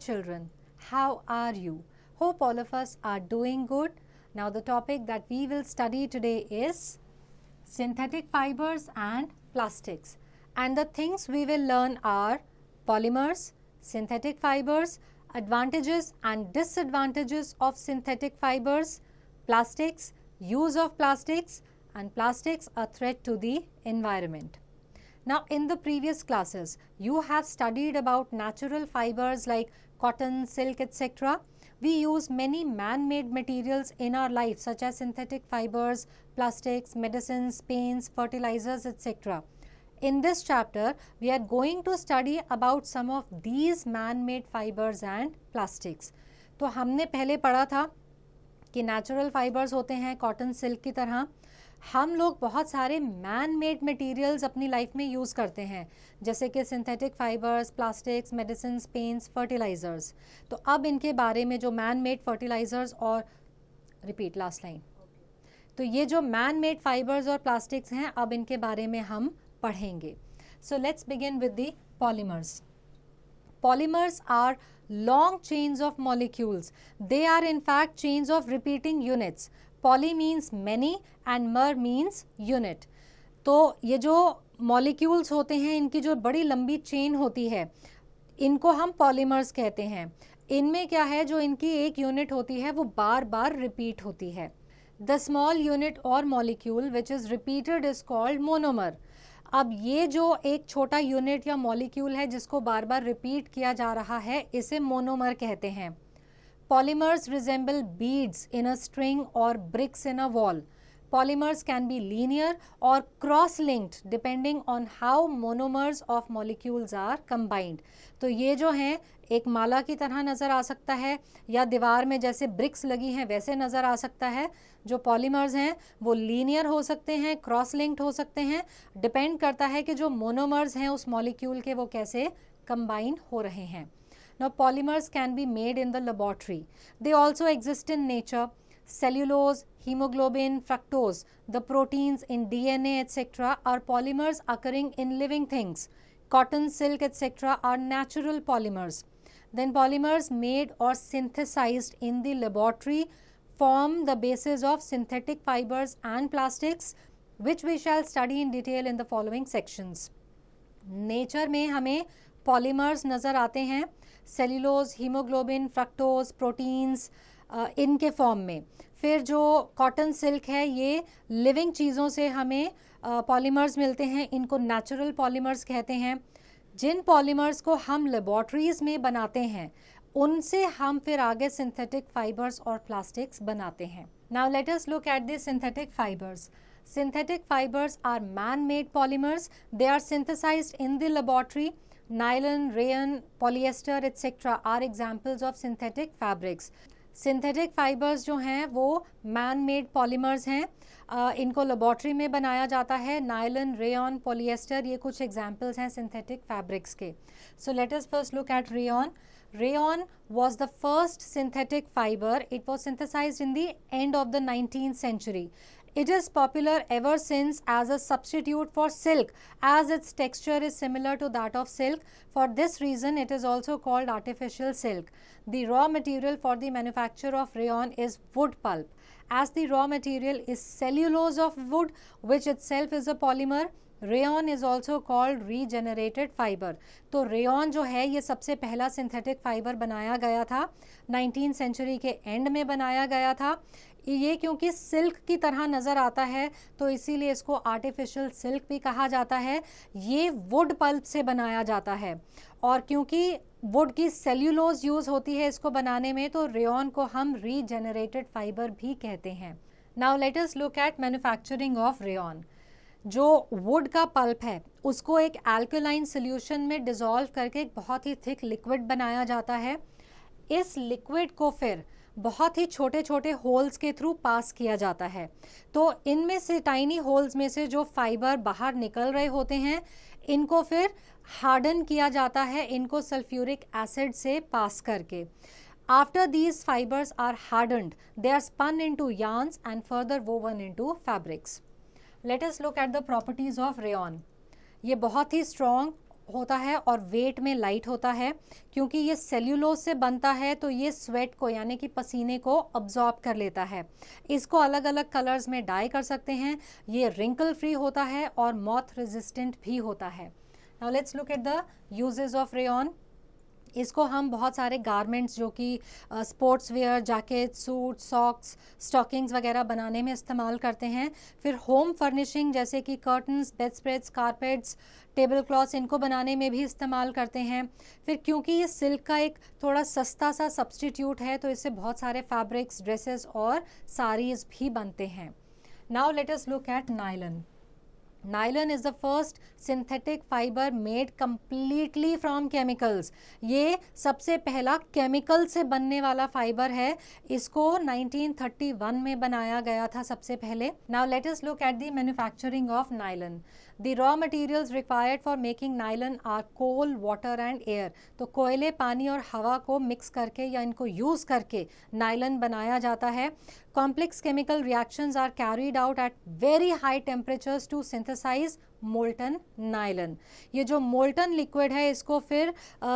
children. How are you? Hope all of us are doing good. Now, the topic that we will study today is synthetic fibers and plastics. And the things we will learn are polymers, synthetic fibers, advantages and disadvantages of synthetic fibers, plastics, use of plastics, and plastics a threat to the environment. Now, in the previous classes, you have studied about natural fibers like cotton, silk, etc. We use many man-made materials in our life such as synthetic fibers, plastics, medicines, paints, fertilizers, etc. In this chapter, we are going to study about some of these man-made fibers and plastics. तो हमने पहले पढ़ा था कि natural fibres होते हैं cotton silk की तरह हम लोग बहुत सारे मैन मेड मटीरियल्स अपनी लाइफ में यूज़ करते हैं जैसे कि synthetic fibres plastics medicine paints fertilizers तो अब इनके बारे में जो मैन मेड फर्टिलाइज़र्स और रिपीट लास्ट लाइन तो ये जो मैन मेड फाइबर्स और प्लास्टिक्स हैं अब इनके बारे में हम पढ़ेंगे so let's begin with the polymers polymers are long chains of molecules they are in fact chains of repeating units poly means many and mer means unit तो ये जो मॉलिक्यूल्स होते हैं इनकी जो बड़ी लंबी चेन होती है इनको हम पॉलीमर्स कहते हैं इनमें क्या है जो इनकी एक यूनिट होती है वो बार बार रिपीट होती है द स्मॉल यूनिट और molecule which is repeated is called monomer अब ये जो एक छोटा यूनिट या मॉलिक्यूल है जिसको बार बार रिपीट किया जा रहा है इसे मोनोमर कहते हैं Polymers resemble beads in a string or bricks in a wall. Polymers can be linear or cross-linked depending on how monomers of molecules are combined. तो ये जो हैं एक माला की तरह नज़र आ सकता है या दीवार में जैसे ब्रिक्स लगी हैं वैसे नज़र आ सकता है जो पॉलीमर्स हैं वो लीनियर हो सकते हैं क्रॉस लिंक्ड हो सकते हैं डिपेंड करता है कि जो मोनोमर्स हैं उस मॉलिक्यूल के वो कैसे कंबाइन हो रहे हैं Now, polymers can be made in the laboratory. They also exist in nature. Cellulose, hemoglobin, fructose, the proteins in DNA, etc. are polymers occurring in living things. Cotton, silk, etc. are natural polymers. Then polymers made or synthesized in the laboratory form the basis of synthetic fibers and plastics which we shall study in detail in the following sections. Nature में हमें polymers नज़र आते हैं cellulose haemoglobin fructose proteins इनके form में फिर जो cotton silk है ये लिविंग चीज़ों से हमें पॉलीमर्स uh, मिलते हैं इनको नेचुरल पॉलीमर्स कहते हैं जिन पॉलीमर्स को हम लेबॉर्ट्रीज़ में बनाते हैं उनसे हम फिर आगे सिंथेटिक फाइबर्स और प्लास्टिक्स बनाते हैं now let us look at this synthetic fibres synthetic fibres are man made polymers they are synthesized in the laboratory Nylon, rayon, polyester etc. are examples of synthetic fabrics. Synthetic fibres जो हैं वो man made polymers हैं आ, इनको laboratory में बनाया जाता है nylon rayon polyester ये कुछ एग्जांपल्स हैं सिंथेटिक फैब्रिक्स के so let us first look at rayon rayon was the first synthetic fiber. It was synthesized in the end of the 19th century It is popular ever since as a substitute for silk as its texture is similar to that of silk. For this reason, it is also called artificial silk. The raw material for the manufacture of rayon is wood pulp. As the raw material is cellulose of wood, which itself is a polymer, rayon is also called regenerated fibre तो rayon जो है ये सबसे पहला synthetic fibre बनाया गया था nineteen century के एंड में बनाया गया था ये क्योंकि सिल्क की तरह नज़र आता है तो इसीलिए इसको आर्टिफिशियल सिल्क भी कहा जाता है ये वुड पल्प से बनाया जाता है और क्योंकि वुड की सेल्यूलोज यूज़ होती है इसको बनाने में तो रेन को हम रीजेनरेटेड फाइबर भी कहते हैं now let's look at manufacturing of rayon जो वुड का पल्प है उसको एक एल्कोलाइन सोल्यूशन में डिज़ोल्व करके एक बहुत ही थिक लिक्विड बनाया जाता है इस लिक्विड को फिर बहुत ही छोटे छोटे होल्स के थ्रू पास किया जाता है तो इनमें से टाइनी होल्स में से जो फाइबर बाहर निकल रहे होते हैं इनको फिर हार्डन किया जाता है इनको सल्फ्यूरिक एसिड से पास करके after these fibres are hardened they are spun into yarns and further woven into fabrics let's look at the properties of rayon ये बहुत ही स्ट्रॉन्ग होता है और वेट में लाइट होता है क्योंकि ये सेल्यूलोज से बनता है तो ये स्वेट को यानी कि पसीने को अब्जॉर्ब कर लेता है इसको अलग अलग कलर्स में डाई कर सकते हैं ये रिंकल फ्री होता है और मॉथ रेजिस्टेंट भी होता है now let's look at the uses of rayon इसको हम बहुत सारे गारमेंट्स जो कि sports wear jacket suit socks stockings वगैरह बनाने में इस्तेमाल करते हैं फिर होम फर्निशिंग जैसे कि curtains bed spreads carpets table cloths इनको बनाने में भी इस्तेमाल करते हैं फिर क्योंकि ये सिल्क का एक थोड़ा सस्ता सा सब्सटीट्यूट है तो इससे बहुत सारे फैब्रिक्स ड्रेसेस और साड़ीज़ भी बनते हैं now let us look at nylon nylon is the first synthetic fibre made completely from chemicals ये सबसे पहला केमिकल से बनने वाला फाइबर है इसको 1931 में बनाया गया था सबसे पहले now let us look at the manufacturing of nylon the raw material required for making nylon are coal water and air तो कोयले पानी और हवा को मिक्स करके या इनको यूज़ करके नाइलन बनाया जाता है complex chemical reaction are carried out at very high temperature to synthesize molten nylon ये जो मोल्टन लिक्विड है इसको फिर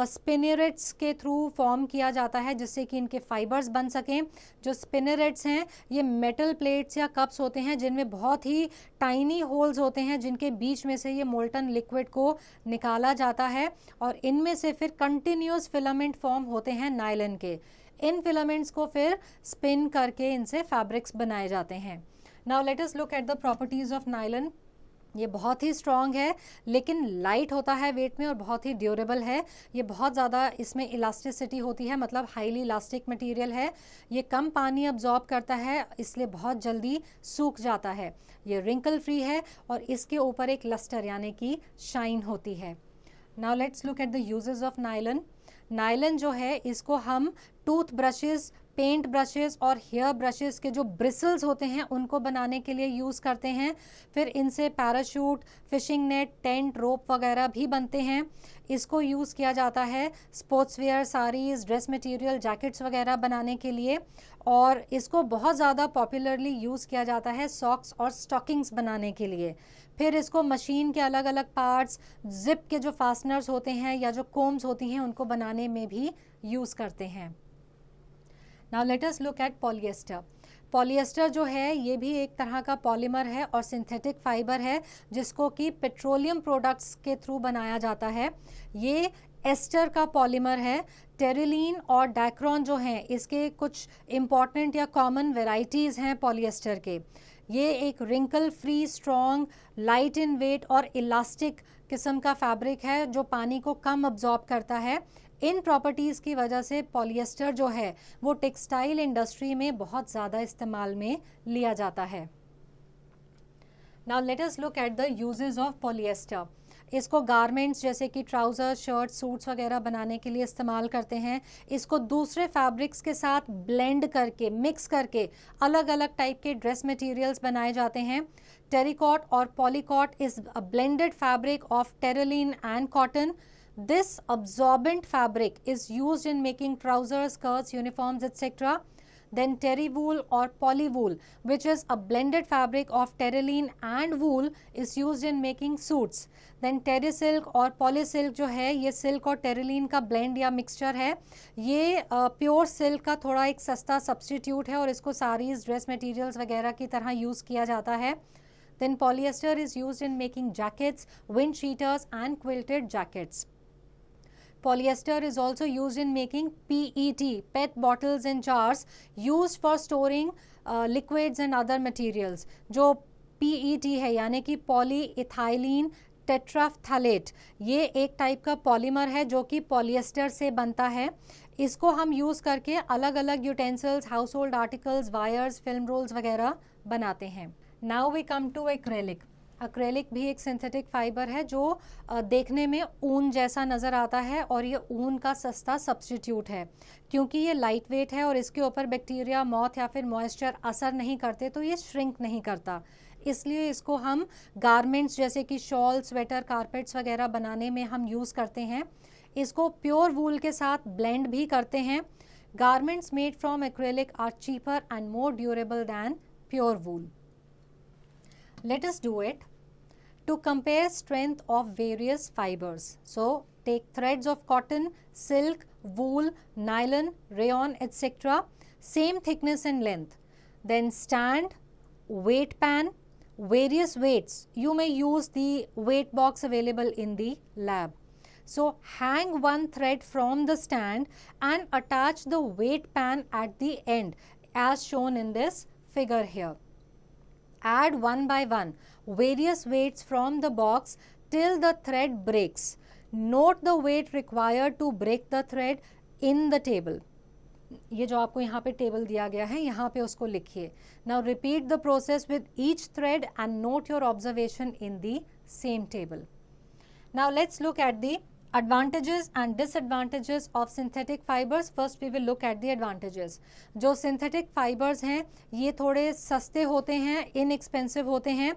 स्पिनरेट्स के थ्रू फॉर्म किया जाता है जिससे कि इनके फाइबर्स बन सकें जो स्पिनरेट्स हैं ये मेटल प्लेट्स या कप्स होते हैं जिनमें बहुत ही टाइनी होल्स होते हैं जिनके बीच में से ये मोल्टन लिक्विड को निकाला जाता है और इनमें से फिर कंटिन्यूस फिलामेंट फॉर्म होते हैं नाइलन के इन फिलामेंट्स को फिर स्पिन करके इनसे फैब्रिक्स बनाए जाते हैं now let us look at the properties of nylon ये बहुत ही स्ट्रॉन्ग है लेकिन लाइट होता है वेट में और बहुत ही ड्यूरेबल है ये बहुत ज़्यादा इसमें इलास्टिसिटी होती है मतलब हाईली इलास्टिक मटेरियल है ये कम पानी अब्जॉर्ब करता है इसलिए बहुत जल्दी सूख जाता है ये रिंकल फ्री है और इसके ऊपर एक लस्टर यानी कि शाइन होती है now let's look at the uses of nylon nylon जो है इसको हम टूथ ब्रशेज़ पेंट ब्रशेस और हेयर ब्रशेस के जो ब्रिसल्स होते हैं उनको बनाने के लिए यूज़ करते हैं फिर इनसे parachute fishing net tent rope वगैरह भी बनते हैं इसको यूज़ किया जाता है sports wear saris dress material jackets वगैरह बनाने के लिए और इसको बहुत ज़्यादा पॉपुलरली यूज़ किया जाता है सॉक्स और स्टॉकिंग्स बनाने के लिए फिर इसको मशीन के अलग अलग पार्ट्स जिप के जो फास्टनर्स होते हैं या जो कोम्स होती हैं उनको बनाने में भी यूज़ करते हैं now let us look at polyester polyester जो है ये भी एक तरह का पॉलीमर है और सिंथेटिक फाइबर है जिसको कि पेट्रोलियम प्रोडक्ट्स के थ्रू बनाया जाता है ये एस्टर का पॉलीमर है टेरिलीन और डैक्रॉन जो हैं इसके कुछ इम्पॉर्टेंट या कॉमन वेराइटीज़ हैं पॉलिएस्टर के ये एक wrinkle free strong light in weight और इलास्टिक किस्म का फैब्रिक है जो पानी को कम अब्जॉर्ब करता है इन प्रॉपर्टीज़ की वजह से पॉलिएस्टर जो है वो टेक्सटाइल इंडस्ट्री में बहुत ज़्यादा इस्तेमाल में लिया जाता है now let us look at the uses of polyester इसको गारमेंट्स जैसे कि ट्राउज़र शर्ट सूट्स वगैरह बनाने के लिए इस्तेमाल करते हैं इसको दूसरे फैब्रिक्स के साथ ब्लेंड करके मिक्स करके अलग अलग टाइप के ड्रेस मटेरियल्स बनाए जाते हैं टेरिकॉट और polycot is a blended fabric of terylene and cotton This absorbent fabric is used in making trousers, skirts, uniforms, etc. Then terry wool or poly wool, which is a blended fabric of terrylene and wool, is used in making suits. Then terry silk or poly silk jo hai ye silk aur terrylene ka blend ya mixture hai ye uh, pure silk ka thoda ek sasta substitute hai aur isko sarees dress materials wagaira ki tarah use kiya jata hai Then polyester is used in making jackets, wind cheaters and quilted jackets. Polyester is also used in making PET, PET bottles and jars used for storing uh, liquids and other materials. जो PET है यानी कि polyethylene टेट्राफथलेट ये एक type का polymer है जो कि पॉलिएस्टर से बनता है इसको हम यूज़ करके अलग अलग utensils house hold articles wires film rolls वगैरह बनाते हैं now we come to acrylic acrylic भी एक सिंथेटिक फाइबर है जो देखने में ऊन जैसा नज़र आता है और ये ऊन का सस्ता सब्सटीट्यूट है क्योंकि ये लाइट वेट है और इसके ऊपर बैक्टीरिया मौत या फिर मॉइस्चर असर नहीं करते तो ये श्रिंक नहीं करता इसलिए इसको हम गारमेंट्स जैसे कि शॉल स्वेटर कारपेट्स वगैरह बनाने में हम यूज़ करते हैं इसको प्योर वूल के साथ ब्लेंड भी करते हैं garments made from acrylic are cheaper and more durable than pure wool Let us do it to compare strength of various fibers. So, take threads of cotton, silk, wool, nylon, rayon, etc. Same thickness and length. Then stand, weight pan, various weights. You may use the weight box available in the lab. So, hang one thread from the stand and attach the weight pan at the end as shown in this figure here add one by one various weights from the box till the thread breaks. Note the weight required to break the thread in the table. ये जो आपको यहाँ पे table दिया गया है यहाँ पे उसको लिखिए now repeat the process with each thread and note your observation in the same table now let's look at the advantages and disadvantages of synthetic fibers first we will look at the advantages जो synthetic fibers हैं ये थोड़े सस्ते होते हैं inexpensive होते हैं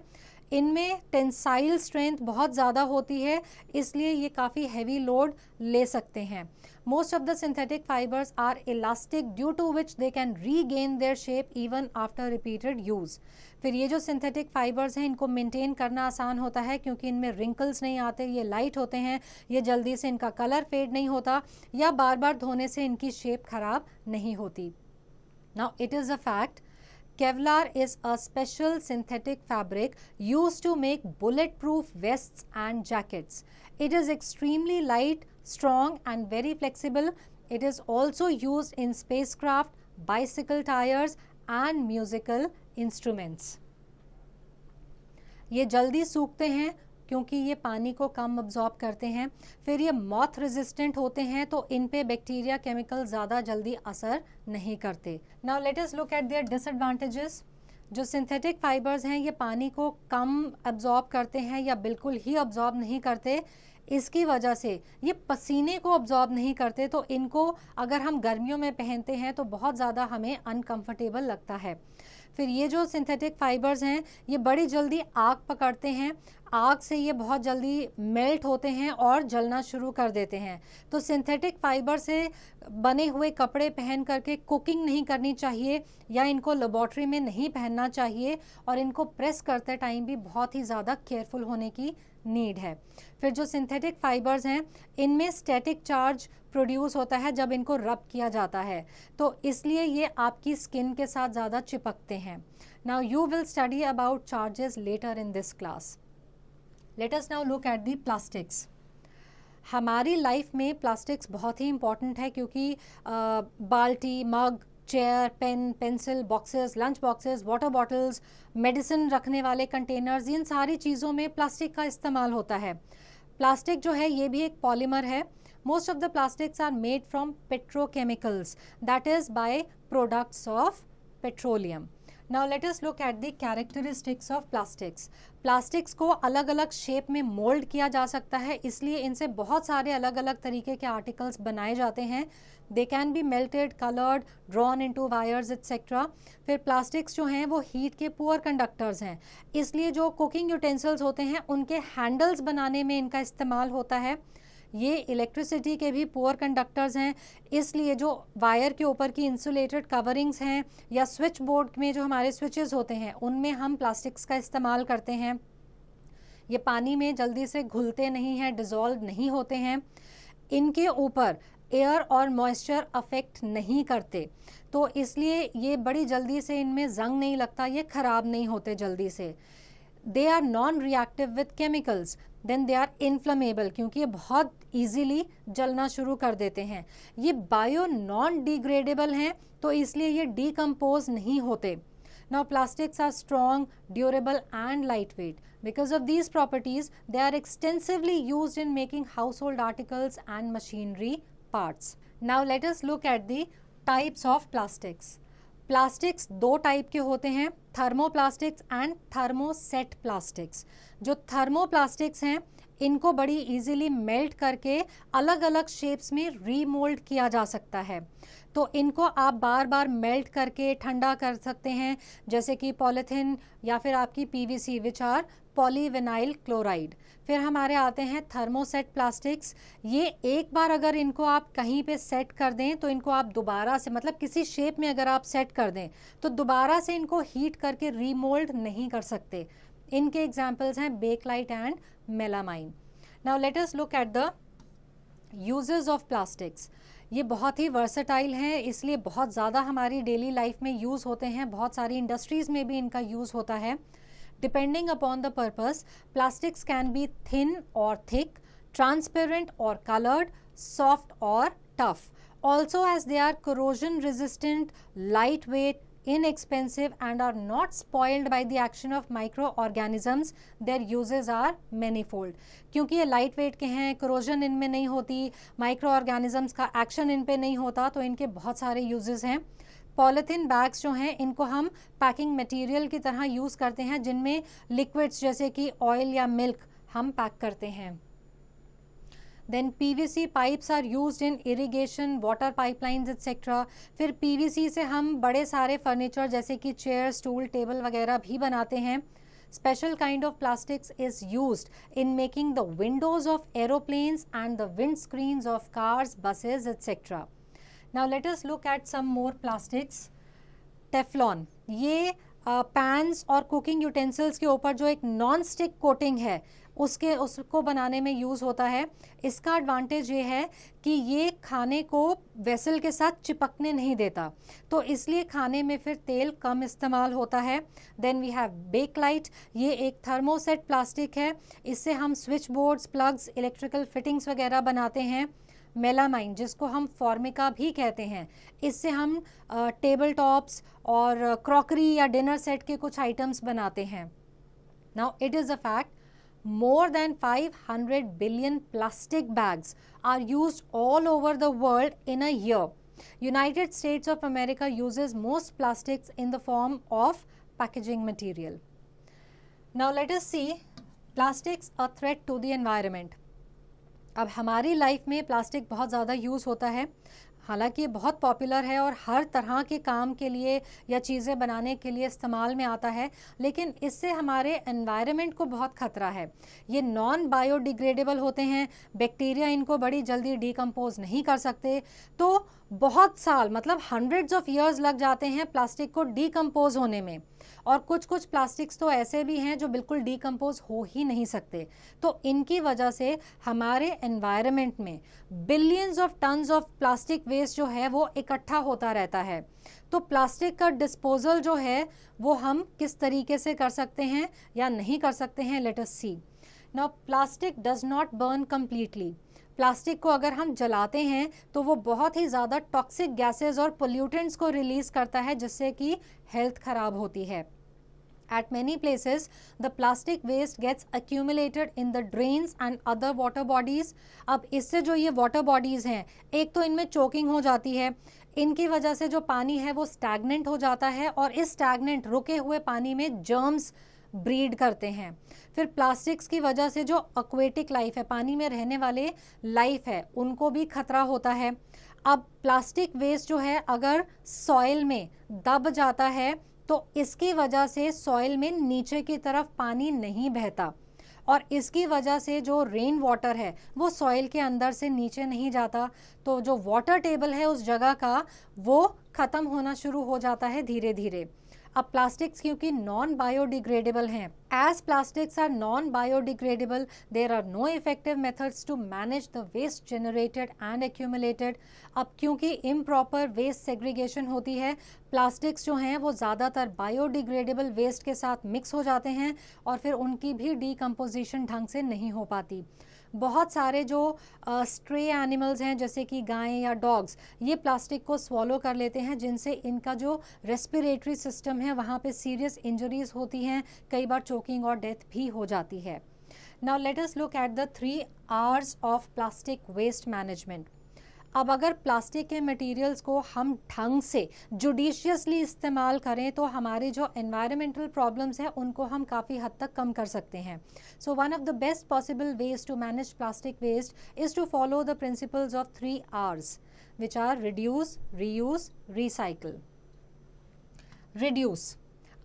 इनमें टेंसाइल स्ट्रेंथ बहुत ज़्यादा होती है इसलिए ये काफ़ी हैवी लोड ले सकते हैं of the synthetic fibres are elastic due to which they can re regain their shape even after repeated use फिर ये जो सिंथेटिक फाइबर्स हैं इनको मेंटेन करना आसान होता है क्योंकि इनमें रिंकल्स नहीं आते ये लाइट होते हैं ये जल्दी से इनका कलर फेड नहीं होता या बार बार धोने से इनकी शेप खराब नहीं होती now it is a fact Kevlar is a special synthetic fabric used to make bulletproof vests and jackets. It is extremely light, strong and very flexible. It is also used in spacecraft, bicycle tires and musical instruments. ये जल्दी सूखते हैं क्योंकि ये पानी को कम absorb करते हैं फिर ये मॉथ रेजिस्टेंट होते हैं तो इन पे बैक्टीरिया केमिकल ज़्यादा जल्दी असर नहीं करते now let's look at their disadvantages जो सिंथेटिक फाइबर्स हैं ये पानी को कम अब्जॉर्ब करते हैं या बिल्कुल ही अब्जॉर्ब नहीं करते इसकी वजह से ये पसीने को अब्जॉर्ब नहीं करते तो इनको अगर हम गर्मियों में पहनते हैं तो बहुत ज़्यादा हमें अनकम्फर्टेबल लगता है फिर ये जो सिंथेटिक फाइबर्स हैं ये बड़ी जल्दी आग पकड़ते हैं आग से ये बहुत जल्दी मेल्ट होते हैं और जलना शुरू कर देते हैं तो सिंथेटिक फाइबर से बने हुए कपड़े पहन करके कुकिंग नहीं करनी चाहिए या इनको लेबॉर्ट्री में नहीं पहनना चाहिए और इनको प्रेस करते टाइम भी बहुत ही ज़्यादा केयरफुल होने की नीड है फिर जो सिंथेटिक फाइबर्स हैं इनमें स्टैटिक चार्ज प्रोड्यूस होता है जब इनको रब किया जाता है तो इसलिए ये आपकी स्किन के साथ ज़्यादा चिपकते हैं now you will study about charges later in this class let's now look at the plastics हमारी लाइफ में प्लास्टिक्स बहुत ही इम्पॉर्टेंट है क्योंकि आ, बाल्टी mug chair pen pencil boxes lunch boxes water bottles medicine रखने वाले कंटेनर्स इन सारी चीज़ों में प्लास्टिक का इस्तेमाल होता है प्लास्टिक जो है ये भी एक पॉलीमर है most of the plastics are made from petrochemicals that is by products of petroleum now let us look at the characteristics of plastics plastics को अलग अलग शेप में मोल्ड किया जा सकता है इसलिए इनसे बहुत सारे अलग अलग तरीके के आर्टिकल्स बनाए जाते हैं they can be melted coloured drawn to wires etcetera फिर प्लास्टिक्स जो हैं वो हीट के पुअर कंडक्टर्स हैं इसलिए जो कुकिंग यूटेंसिल्स होते हैं उनके हैंडल्स बनाने में इनका इस्तेमाल होता है ये इलेक्ट्रिसिटी के भी पोअर कंडक्टर्स हैं इसलिए जो वायर के ऊपर की इंसुलेटेड कवरिंग्स हैं या स्विच बोर्ड में जो हमारे स्विचेस होते हैं उनमें हम प्लास्टिक्स का इस्तेमाल करते हैं ये पानी में जल्दी से घुलते नहीं हैं डिज़ोल्व नहीं होते हैं इनके ऊपर एयर और मॉइस्चर अफेक्ट नहीं करते तो इसलिए ये बड़ी जल्दी से इनमें जंग नहीं लगता ये ख़राब नहीं होते जल्दी से they are non reactive with chemicals then they are inflammable क्योंकि ये बहुत ईजीली जलना शुरू कर देते हैं ये बायो नॉन डिग्रेडेबल हैं तो इसलिए ये डीकम्पोज नहीं होते now plastics are strong durable and light weight because of these properties they are extensively use in making house hold articles and machinery parts now let look at the types of plastics plastics दो type के होते हैं thermoplastics and thermoset plastics जो thermoplastics हैं इनको बड़ी easily melt करके अलग अलग शेप्स में रीमोल्ड किया जा सकता है तो इनको आप बार बार मेल्ट करके ठंडा कर सकते हैं जैसे कि पॉलिथिन या फिर आपकी PVC which are polyvinyl chloride फिर हमारे आते हैं थर्मोसेट प्लास्टिक्स ये एक बार अगर इनको आप कहीं पे सेट कर दें तो इनको आप दोबारा से मतलब किसी शेप में अगर आप सेट कर दें तो दोबारा से इनको हीट करके रीमोल्ड नहीं कर सकते इनके एग्जाम्पल्स हैं Bakelite and melamine now let us look at the uses of plastics ये बहुत ही वर्सटाइल हैं इसलिए बहुत ज़्यादा हमारी डेली लाइफ में यूज़ होते हैं बहुत सारी इंडस्ट्रीज़ में भी इनका यूज़ होता है Depending upon the purpose, plastics can be thin or thick, transparent or colored, soft or tough. Also as they are corrosion resistant, lightweight, inexpensive and are not spoiled by the action of microorganisms, their uses are manifold. क्योंकि ये light weight के हैं corrosion इनमें नहीं होती micro organisms का action इन पे नहीं होता तो इनके बहुत सारे यूजेस हैं पॉलीथीन बैग्स जो हैं इनको हम पैकिंग मटेरियल की तरह यूज़ करते हैं जिनमें लिक्विड्स जैसे कि ऑयल या मिल्क हम पैक करते हैं then PVC pipes are use in irrigation water pipelines etcetera फिर पीवीसी से हम बड़े सारे फर्नीचर जैसे कि चेयर स्टूल टेबल वगैरह भी बनाते हैं special kind of plastics is use in making the windows of aeroplanes and the wind screen of cars buses etc now let us look at some more plastics Teflon ये pans uh, और cooking utensils के ऊपर जो एक non stick coating है उसके उसको बनाने में यूज़ होता है इसका एडवांटेज ये है कि ये खाने को वेसल के साथ चिपकने नहीं देता तो इसलिए खाने में फिर तेल कम इस्तेमाल होता है then we have Bakelite ये एक थर्मोसेट प्लास्टिक है इससे हम switch boards plugs electrical fittings वगैरह बनाते हैं मेलामाइन जिसको हम फॉर्मिका भी कहते हैं इससे हम टेबल टॉप्स और क्रॉकरी या डिनर सेट के कुछ आइटम्स बनाते हैं now it is a fact more than 500 billion plastic bags are use all over the world in a year United States of America uses most plastics in the form of packaging material now let us see plastics a threat to the environment अब हमारी life में plastic बहुत ज़्यादा use होता है हालांकि ये बहुत पॉपुलर है और हर तरह के काम के लिए या चीज़ें बनाने के लिए इस्तेमाल में आता है लेकिन इससे हमारे एनवायरनमेंट को बहुत खतरा है ये नॉन बायोडिग्रेडेबल होते हैं बैक्टीरिया इनको बड़ी जल्दी डिकम्पोज नहीं कर सकते तो बहुत साल मतलब हंड्रेड्स ऑफ ईयर्स लग जाते हैं प्लास्टिक को डीकम्पोज होने में और कुछ कुछ प्लास्टिक्स तो ऐसे भी हैं जो बिल्कुल डीकम्पोज हो ही नहीं सकते तो इनकी वजह से हमारे एनवायरनमेंट में billions of tons of plastic waste जो है वो इकट्ठा होता रहता है तो प्लास्टिक का डिस्पोजल जो है वो हम किस तरीके से कर सकते हैं या नहीं कर सकते हैं let's see now plastic does not burn completely plastic को अगर हम जलाते हैं तो वो बहुत ही ज़्यादा टॉक्सिक गैसेस और पोल्यूटेंट्स को रिलीज़ करता है जिससे कि हेल्थ ख़राब होती है At many places, the plastic waste gets accumulated in the drains and other water bodies. अब इससे जो ये water bodies हैं एक तो इनमें choking हो जाती है इनकी वजह से जो पानी है वो स्टैगनेंट हो जाता है और इस स्टैगनेंट रुके हुए पानी में जर्म्स germs ब्रीड करते हैं फिर प्लास्टिक्स की वजह से जो अक्वेटिक लाइफ है पानी में रहने वाले लाइफ है उनको भी खतरा होता है अब प्लास्टिक वेस्ट जो है अगर सॉइल में दब जाता है तो इसकी वजह से सॉइल में नीचे की तरफ पानी नहीं बहता और इसकी वजह से जो रेन वाटर है वो सॉइल के अंदर से नीचे नहीं जाता तो जो वाटर टेबल है उस जगह का वो ख़त्म होना शुरू हो जाता है धीरे धीरे अब प्लास्टिक्स क्योंकि नॉन बायोडिग्रेडेबल हैं as plastics are non biodegradable there are no effective methods to manage the waste generated and accumulated अब क्योंकि इम प्रॉपर वेस्ट सेग्रीगेशन होती है प्लास्टिक्स जो हैं वो ज़्यादातर बायोडिग्रेडेबल वेस्ट के साथ मिक्स हो जाते हैं और फिर उनकी भी डीकम्पोजिशन ढंग से नहीं हो पाती बहुत सारे जो स्ट्रे एनिमल्स हैं जैसे कि गायें या डॉग्स ये प्लास्टिक को स्वॉलो कर लेते हैं जिनसे इनका जो रेस्पिरेटरी सिस्टम है वहाँ पे सीरियस इंजरीज होती हैं कई बार चोकिंग और डेथ भी हो जाती है now let look at the three R's of plastic waste management अब अगर प्लास्टिक के मटेरियल्स को हम ढंग से जुडिशियसली इस्तेमाल करें तो हमारे जो एनवायरमेंटल प्रॉब्लम्स हैं उनको हम काफ़ी हद तक कम कर सकते हैं so one of the best possible ways to manage plastic waste is to follow the principles of three R's which are reduce reuse recycle reduce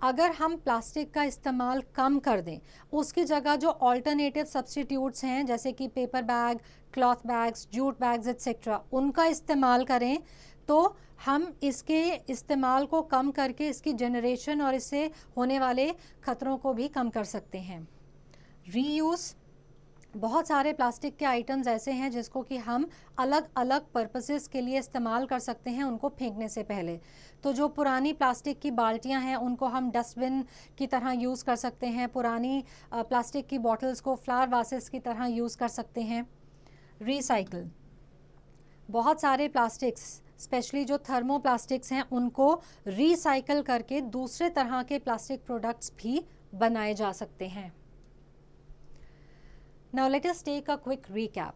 अगर हम प्लास्टिक का इस्तेमाल कम कर दें उसकी जगह जो ऑल्टरनेटिव सब्सटीट्यूट्स हैं जैसे कि paper bag cloth bags jute bags etcetera उनका इस्तेमाल करें तो हम इसके इस्तेमाल को कम करके इसकी जनरेशन और इससे होने वाले ख़तरों को भी कम कर सकते हैं रीयूज़ बहुत सारे प्लास्टिक के आइटम्स ऐसे हैं जिसको कि हम अलग अलग पर्पसेस के लिए इस्तेमाल कर सकते हैं उनको फेंकने से पहले तो जो पुरानी प्लास्टिक की बाल्टियां हैं उनको हम डस्टबिन की तरह यूज़ कर सकते हैं पुरानी प्लास्टिक की बॉटल्स को फ्लावर वासेस की तरह यूज़ कर सकते हैं रिसाइकल बहुत सारे प्लास्टिक्स स्पेशली जो थर्मो प्लास्टिक्स हैं उनको रिसाइकल करके दूसरे तरह के प्लास्टिक प्रोडक्ट्स भी बनाए जा सकते हैं Now let us take a quick recap.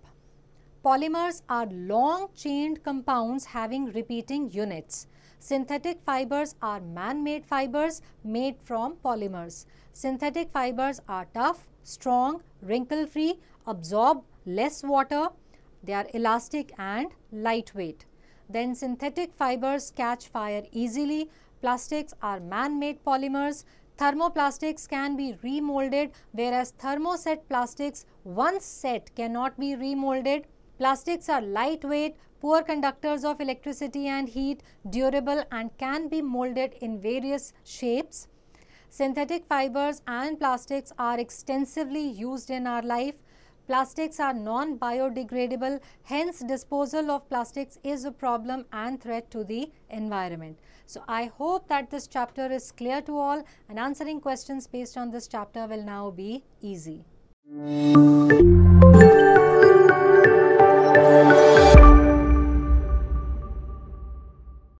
Polymers are long chained compounds having repeating units. Synthetic fibers are man-made fibers made from polymers. Synthetic fibers are tough, strong, wrinkle-free, absorb less water, they are elastic and lightweight. Then synthetic fibers catch fire easily, plastics are man-made polymers, Thermoplastics can be remolded whereas thermoset plastics once set cannot be remolded. Plastics are lightweight, poor conductors of electricity and heat, durable and can be molded in various shapes. Synthetic fibers and plastics are extensively used in our life. Plastics are non-biodegradable, hence disposal of plastics is a problem and threat to the environment. So I hope that this chapter is clear to all and answering questions based on this chapter will now be easy.